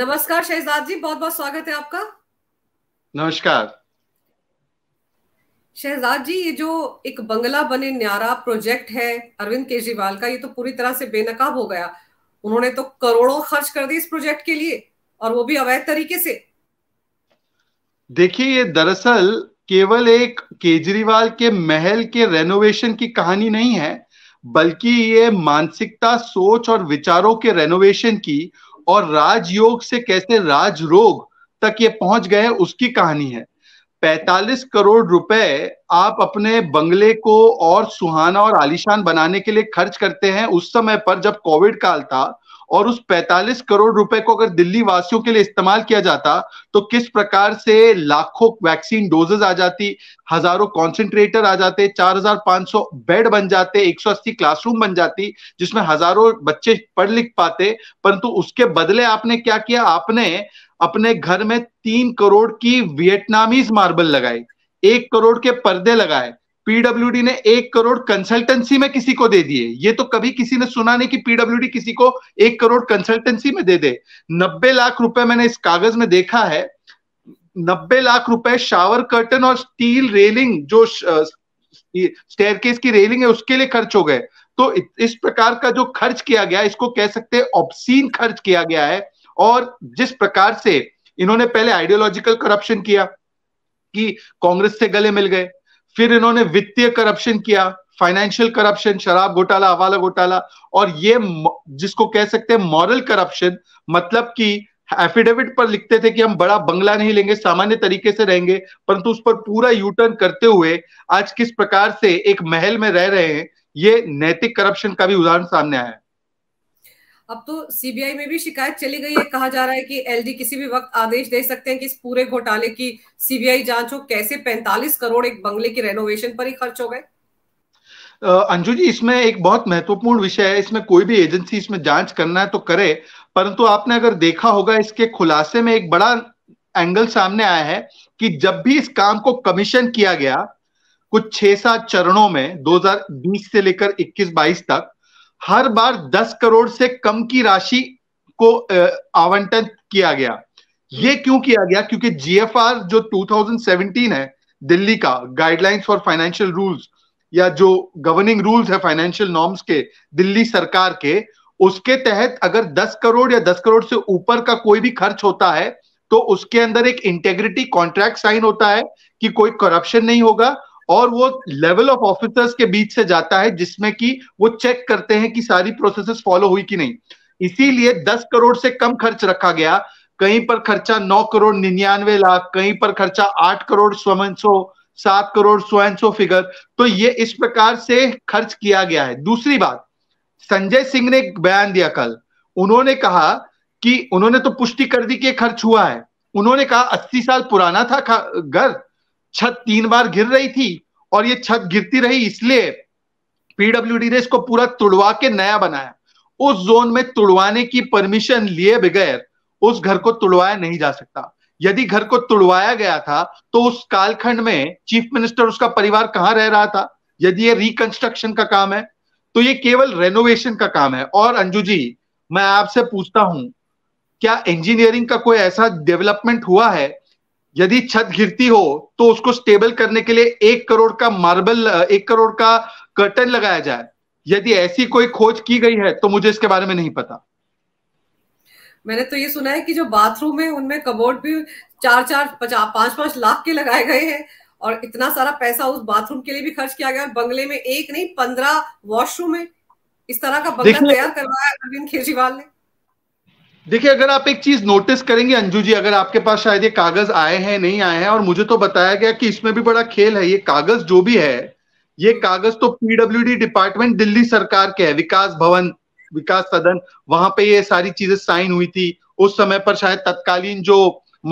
नमस्कार शहजाद जी बहुत बहुत स्वागत है आपका नमस्कार शहजाद जी ये जो एक बंगला बने न्यारा प्रोजेक्ट है अरविंद केजरीवाल का ये तो पूरी तरह से बेनकाब हो गया उन्होंने तो करोड़ों खर्च कर दिए इस प्रोजेक्ट के लिए और वो भी अवैध तरीके से देखिए ये दरअसल केवल एक केजरीवाल के महल के रेनोवेशन की कहानी नहीं है बल्कि ये मानसिकता सोच और विचारों के रेनोवेशन की और राजयोग से कैसे राजरोग तक ये पहुंच गए उसकी कहानी है 45 करोड़ रुपए आप अपने बंगले को और सुहाना और आलिशान बनाने के लिए खर्च करते हैं उस समय पर जब कोविड काल था और उस 45 करोड़ रुपए को अगर दिल्ली वासियों के लिए इस्तेमाल किया जाता तो किस प्रकार से लाखों वैक्सीन डोजेज आ जाती हजारों कॉन्सेंट्रेटर आ जाते 4,500 बेड बन जाते 180 क्लासरूम बन जाती जिसमें हजारों बच्चे पढ़ लिख पाते परंतु उसके बदले आपने क्या किया आपने अपने घर में तीन करोड़ की वियतनामीज मार्बल लगाई एक करोड़ के पर्दे लगाए पीडब्ल्यूडी ने एक करोड़ कंसल्टेंसी में किसी को दे दिए ये तो कभी किसी ने सुना नहीं कि पीडब्ल्यू किसी को एक करोड़ कंसल्टेंसी में दे दे नब्बे लाख रुपए मैंने इस कागज में देखा है नब्बे लाख रुपए शावर कर्टन और स्टील रेलिंग जो केस की रेलिंग है उसके लिए खर्च हो गए तो इस प्रकार का जो खर्च किया गया इसको कह सकते हैं ऑप्सीन खर्च किया गया है और जिस प्रकार से इन्होंने पहले आइडियोलॉजिकल करप्शन किया कि कांग्रेस से गले मिल गए फिर इन्होंने वित्तीय करप्शन किया फाइनेंशियल करप्शन शराब घोटाला हवाला घोटाला और ये जिसको कह सकते हैं मॉरल करप्शन मतलब कि एफिडेविट पर लिखते थे कि हम बड़ा बंगला नहीं लेंगे सामान्य तरीके से रहेंगे परंतु उस पर पूरा यूटर्न करते हुए आज किस प्रकार से एक महल में रह रहे हैं ये नैतिक करप्शन का भी उदाहरण सामने आया है अब तो सीबीआई में भी शिकायत चली गई है कहा जा रहा है कि एलजी किसी भी वक्त आदेश दे सकते हैं कि इस पूरे घोटाले की सीबीआई जांच हो कैसे 45 करोड़ एक बंगले की रेनोवेशन पर ही खर्च हो गए अंजू जी इसमें एक बहुत महत्वपूर्ण विषय है इसमें कोई भी एजेंसी इसमें जांच करना है तो करे परंतु आपने अगर देखा होगा इसके खुलासे में एक बड़ा एंगल सामने आया है कि जब भी इस काम को कमीशन किया गया कुछ छह सात चरणों में 2020 से लेकर 21 22 तक हर बार दस करोड़ से कम की राशि को आवंटन किया गया ये क्यों किया गया क्योंकि जीएफआर जो 2017 है दिल्ली का गाइडलाइंस फॉर फाइनेंशियल रूल्स या जो गवर्निंग रूल्स है फाइनेंशियल नॉर्म्स के दिल्ली सरकार के उसके तहत अगर 10 करोड़ या 10 करोड़ से ऊपर का कोई भी खर्च होता है तो उसके अंदर एक इंटेग्रिटी कॉन्ट्रैक्ट साइन होता है कि कोई करप्शन नहीं होगा और वो लेवल ऑफ ऑफिसर्स के बीच से जाता है जिसमें कि वो चेक करते हैं कि सारी प्रोसेसेस फॉलो हुई कि नहीं इसीलिए दस करोड़ से कम खर्च रखा गया कहीं पर खर्चा नौ करोड़ निन्यानवे लाख कहीं पर खर्चा आठ करोड़ स्वयं सौ सात करोड़ स्वयं सौ फिगर तो ये इस प्रकार से खर्च किया गया है दूसरी बात संजय सिंह ने एक बयान दिया कल उन्होंने कहा कि उन्होंने तो पुष्टि कर दी कि खर्च हुआ है उन्होंने कहा अस्सी साल पुराना था घर छत तीन बार गिर रही थी और ये छत गिरती रही इसलिए पीडब्ल्यू ने इसको पूरा तुड़वा के नया बनाया उस जोन में तुड़वाने की परमिशन लिए बगैर उस घर को तुड़वाया नहीं जा सकता यदि घर को तुड़वाया गया था तो उस कालखंड में चीफ मिनिस्टर उसका परिवार कहाँ रह रहा था यदि ये रिकंस्ट्रक्शन का काम है तो ये केवल रेनोवेशन का काम है और अंजू जी मैं आपसे पूछता हूं क्या इंजीनियरिंग का कोई ऐसा डेवलपमेंट हुआ है यदि छत गिरती हो तो उसको स्टेबल करने के लिए एक करोड़ का मार्बल एक करोड़ का कर्टन लगाया जाए यदि ऐसी कोई खोज की गई है तो मुझे इसके बारे में नहीं पता मैंने तो ये सुना है कि जो बाथरूम है उनमें कबोर्ड भी चार चार पचास पांच पांच लाख के लगाए गए हैं और इतना सारा पैसा उस बाथरूम के लिए भी खर्च किया गया बंगले में एक नहीं पंद्रह वॉशरूम है इस तरह का बंगला तैयार करवाया अरविंद केजरीवाल ने देखिए अगर आप एक चीज नोटिस करेंगे अंजू जी अगर आपके पास शायद ये कागज आए हैं नहीं आए हैं और मुझे तो बताया गया कि इसमें भी बड़ा खेल है ये कागज जो भी है ये कागज तो पीडब्ल्यू डिपार्टमेंट दिल्ली सरकार के है विकास भवन विकास सदन वहां पे ये सारी चीजें साइन हुई थी उस समय पर शायद तत्कालीन जो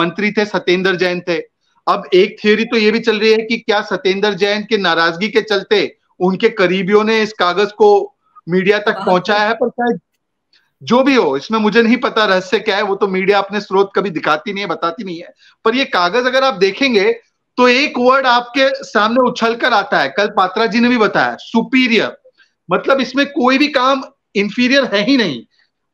मंत्री थे सत्येंद्र जैन थे अब एक थियोरी तो ये भी चल रही है कि क्या सत्येंद्र जैन के नाराजगी के चलते उनके करीबियों ने इस कागज को मीडिया तक हाँ। पहुंचाया है पर शायद जो भी हो इसमें मुझे नहीं पता रहस्य क्या है वो तो मीडिया अपने स्रोत कभी दिखाती नहीं है बताती नहीं है पर ये कागज अगर आप देखेंगे तो एक वर्ड आपके सामने उछल कर आता है कल पात्रा जी ने भी बताया सुपीरियर मतलब इसमें कोई भी काम इंफीरियर है ही नहीं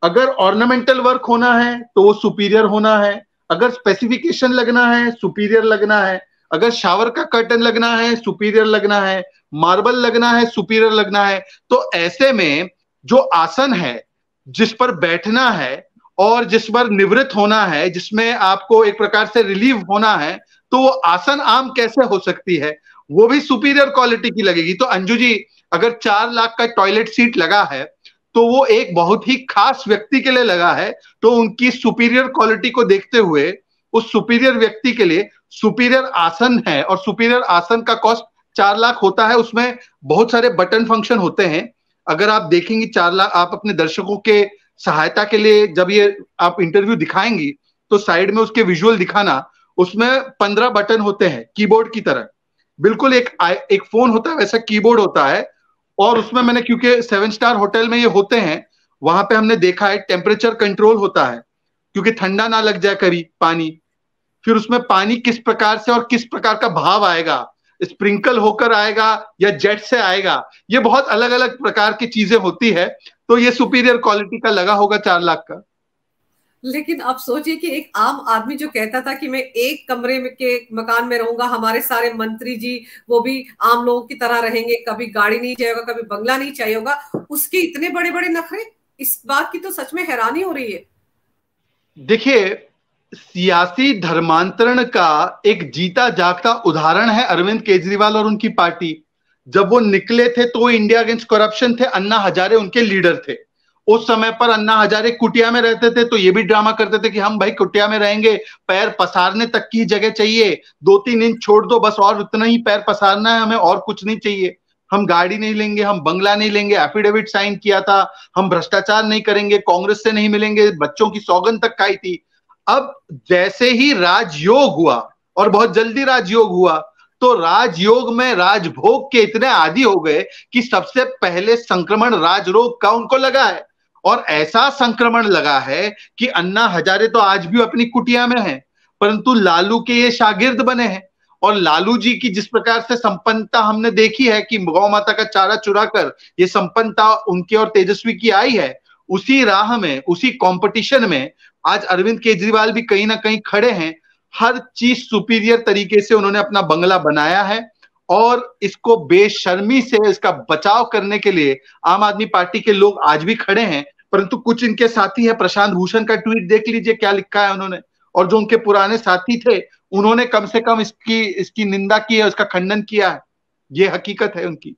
अगर ऑर्नामेंटल वर्क होना है तो वो सुपीरियर होना है अगर स्पेसिफिकेशन लगना है सुपीरियर लगना है अगर शावर का कर्टन लगना है सुपीरियर लगना है मार्बल लगना है सुपीरियर लगना है तो ऐसे में जो आसन है जिस पर बैठना है और जिस पर निवृत्त होना है जिसमें आपको एक प्रकार से रिलीव होना है तो वो आसन आम कैसे हो सकती है वो भी सुपीरियर क्वालिटी की लगेगी तो अंजू जी अगर चार लाख का टॉयलेट सीट लगा है तो वो एक बहुत ही खास व्यक्ति के लिए लगा है तो उनकी सुपीरियर क्वालिटी को देखते हुए उस सुपीरियर व्यक्ति के लिए सुपीरियर आसन है और सुपीरियर आसन का कॉस्ट चार लाख होता है उसमें बहुत सारे बटन फंक्शन होते हैं अगर आप देखेंगी चार लाख आप अपने दर्शकों के सहायता के लिए जब ये आप इंटरव्यू दिखाएंगी तो साइड में उसके विजुअल दिखाना उसमें पंद्रह बटन होते हैं कीबोर्ड की तरह बिल्कुल एक एक फोन होता है वैसा कीबोर्ड होता है और उसमें मैंने क्योंकि सेवन स्टार होटल में ये होते हैं वहां पे हमने देखा है टेम्परेचर कंट्रोल होता है क्योंकि ठंडा ना लग जाए कभी पानी फिर उसमें पानी किस प्रकार से और किस प्रकार का भाव आएगा स्प्रिंकल होकर आएगा या जेट से आएगा ये बहुत अलग अलग प्रकार की चीजें होती है तो ये सुपीरियर क्वालिटी का लगा होगा चार लाख का लेकिन आप सोचिए कि एक आम आदमी जो कहता था कि मैं एक कमरे में के मकान में रहूंगा हमारे सारे मंत्री जी वो भी आम लोगों की तरह रहेंगे कभी गाड़ी नहीं चाहिए होगा कभी बंगला नहीं चाहिए होगा उसके इतने बड़े बड़े नखरे इस बात की तो सच में हैरानी हो रही है देखिए सियासी धर्मांतरण का एक जीता जागता उदाहरण है अरविंद केजरीवाल और उनकी पार्टी जब वो निकले थे तो वो इंडिया अगेंस्ट करप्शन थे अन्ना हजारे उनके लीडर थे उस समय पर अन्ना हजारे कुटिया में रहते थे तो ये भी ड्रामा करते थे कि हम भाई कुटिया में रहेंगे पैर पसारने तक की जगह चाहिए दो तीन इंच छोड़ दो बस और उतना ही पैर पसारना है हमें और कुछ नहीं चाहिए हम गाड़ी नहीं लेंगे हम बंगला नहीं लेंगे एफिडेविट साइन किया था हम भ्रष्टाचार नहीं करेंगे कांग्रेस से नहीं मिलेंगे बच्चों की सौगन तक खाई थी अब जैसे ही राजयोग हुआ और बहुत जल्दी राजयोग हुआ तो राजयोग में राजभोग के इतने आदि हो गए कि सबसे पहले संक्रमण राजरोग का उनको लगा है और ऐसा संक्रमण लगा है कि अन्ना हजारे तो आज भी अपनी कुटिया में है परंतु लालू के ये शागिर्द बने हैं और लालू जी की जिस प्रकार से संपन्नता हमने देखी है कि गौ माता का चारा चुरा कर ये संपन्नता उनके और तेजस्वी की आई है उसी राह में उसी कंपटीशन में आज अरविंद केजरीवाल भी कहीं ना कहीं खड़े हैं हर चीज सुपीरियर तरीके से उन्होंने अपना बंगला बनाया है और इसको बेशर्मी से इसका बचाव करने के लिए आम आदमी पार्टी के लोग आज भी खड़े हैं परंतु कुछ इनके साथी है प्रशांत भूषण का ट्वीट देख लीजिए क्या लिखा है उन्होंने और जो उनके पुराने साथी थे उन्होंने कम से कम इसकी इसकी निंदा की है उसका खंडन किया है ये हकीकत है उनकी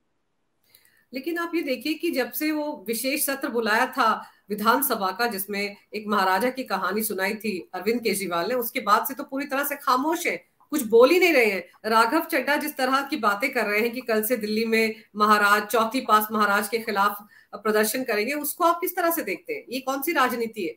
लेकिन आप ये देखिए कि जब से वो विशेष सत्र बुलाया था विधानसभा का जिसमें एक महाराजा की कहानी सुनाई थी अरविंद केजरीवाल ने उसके बाद से तो पूरी तरह से खामोश है कुछ बोल ही नहीं रहे हैं राघव चड्डा जिस तरह की बातें कर रहे हैं कि कल से दिल्ली में महाराज चौथी पास महाराज के खिलाफ प्रदर्शन करेंगे उसको आप किस तरह से देखते हैं ये कौन सी राजनीति है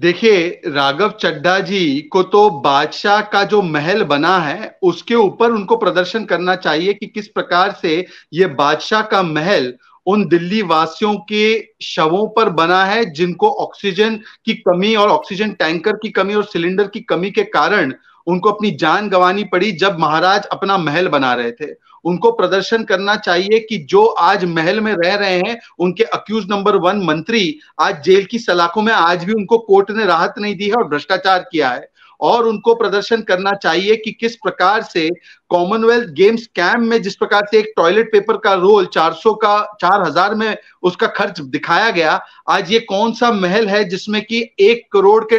देखिए राघव चड्ढा जी को तो बादशाह का जो महल बना है उसके ऊपर उनको प्रदर्शन करना चाहिए कि किस प्रकार से ये बादशाह का महल उन दिल्ली वासियों के शवों पर बना है जिनको ऑक्सीजन की कमी और ऑक्सीजन टैंकर की कमी और सिलेंडर की कमी के कारण उनको अपनी जान गंवानी पड़ी जब महाराज अपना महल बना रहे थे उनको प्रदर्शन करना चाहिए कि जो आज महल में रह रहे हैं उनके अक्यूज नंबर वन मंत्री आज जेल की सलाखों में आज भी उनको कोर्ट ने राहत नहीं दी है और भ्रष्टाचार किया है और उनको प्रदर्शन करना चाहिए कि किस प्रकार से कॉमनवेल्थ गेम्स कैंप में जिस प्रकार से एक टॉयलेट पेपर का रोल 400 का 4000 में उसका खर्च दिखाया गया आज ये कौन सा महल है जिसमें कि एक करोड़ के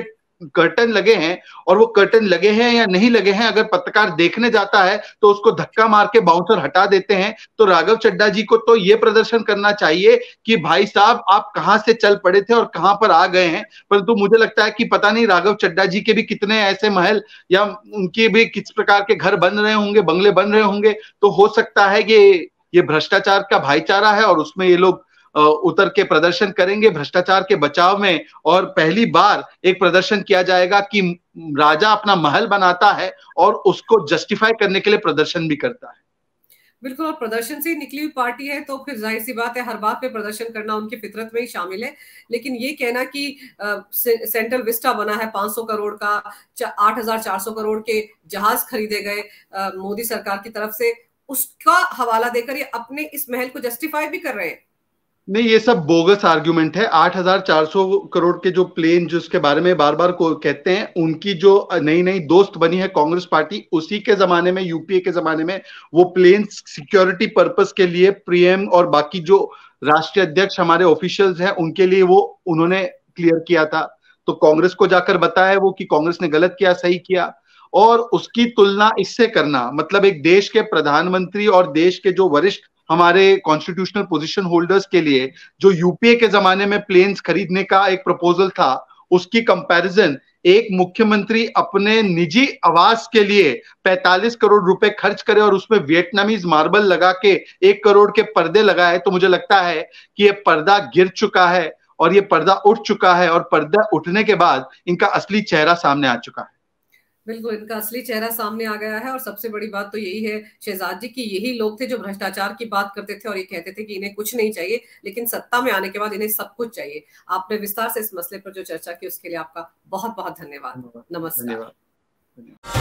कर्टन लगे हैं और वो कर्टन लगे हैं या नहीं लगे हैं अगर पत्रकार देखने जाता है तो उसको धक्का मार के बाउंसर हटा देते हैं तो राघव चड्डा जी को तो ये प्रदर्शन करना चाहिए कि भाई साहब आप कहाँ से चल पड़े थे और कहाँ पर आ गए हैं परंतु तो मुझे लगता है कि पता नहीं राघव चड्डा जी के भी कितने ऐसे महल या उनके भी किस प्रकार के घर बन रहे होंगे बंगले बन रहे होंगे तो हो सकता है कि ये भ्रष्टाचार का भाईचारा है और उसमें ये लोग उतर के प्रदर्शन करेंगे भ्रष्टाचार के बचाव में और पहली बार एक प्रदर्शन किया जाएगा कि राजा अपना महल बनाता है और उसको जस्टिफाई करने के लिए प्रदर्शन भी करता है बिल्कुल और प्रदर्शन से निकली हुई पार्टी है तो फिर जाहिर सी बात है हर बात पे प्रदर्शन करना उनकी फितरत में ही शामिल है लेकिन ये कहना कि सेंट्रल विस्टा बना है 500 करोड़ का 8,400 करोड़ के जहाज खरीदे गए मोदी सरकार की तरफ से उसका हवाला देकर ये अपने इस महल को जस्टिफाई भी कर रहे हैं नहीं ये सब बोगस आर्ग्यूमेंट है 8,400 करोड़ के जो प्लेन जिसके बारे में बार बार को कहते हैं उनकी जो नई नई दोस्त बनी है कांग्रेस पार्टी उसी के जमाने में यूपीए के जमाने में वो प्लेन सिक्योरिटी पर्पस के लिए प्रीएम और बाकी जो राष्ट्रीय अध्यक्ष हमारे ऑफिशियल्स हैं उनके लिए वो उन्होंने क्लियर किया था तो कांग्रेस को जाकर बताया वो कि कांग्रेस ने गलत किया सही किया और उसकी तुलना इससे करना मतलब एक देश के प्रधानमंत्री और देश के जो वरिष्ठ हमारे कॉन्स्टिट्यूशनल पोजीशन होल्डर्स के लिए जो यूपीए के जमाने में प्लेन्स खरीदने का एक प्रपोजल था उसकी कंपैरिजन एक मुख्यमंत्री अपने निजी आवास के लिए 45 करोड़ रुपए खर्च करे और उसमें वियतनामीज मार्बल लगा के एक करोड़ के पर्दे लगाए तो मुझे लगता है कि ये पर्दा गिर चुका है और ये पर्दा उठ चुका है और पर्दा उठने के बाद इनका असली चेहरा सामने आ चुका है बिल्कुल इनका असली चेहरा सामने आ गया है और सबसे बड़ी बात तो यही है शहजाद जी की यही लोग थे जो भ्रष्टाचार की बात करते थे और ये कहते थे कि इन्हें कुछ नहीं चाहिए लेकिन सत्ता में आने के बाद इन्हें सब कुछ चाहिए आपने विस्तार से इस मसले पर जो चर्चा की उसके लिए आपका बहुत बहुत धन्यवाद नमस्कार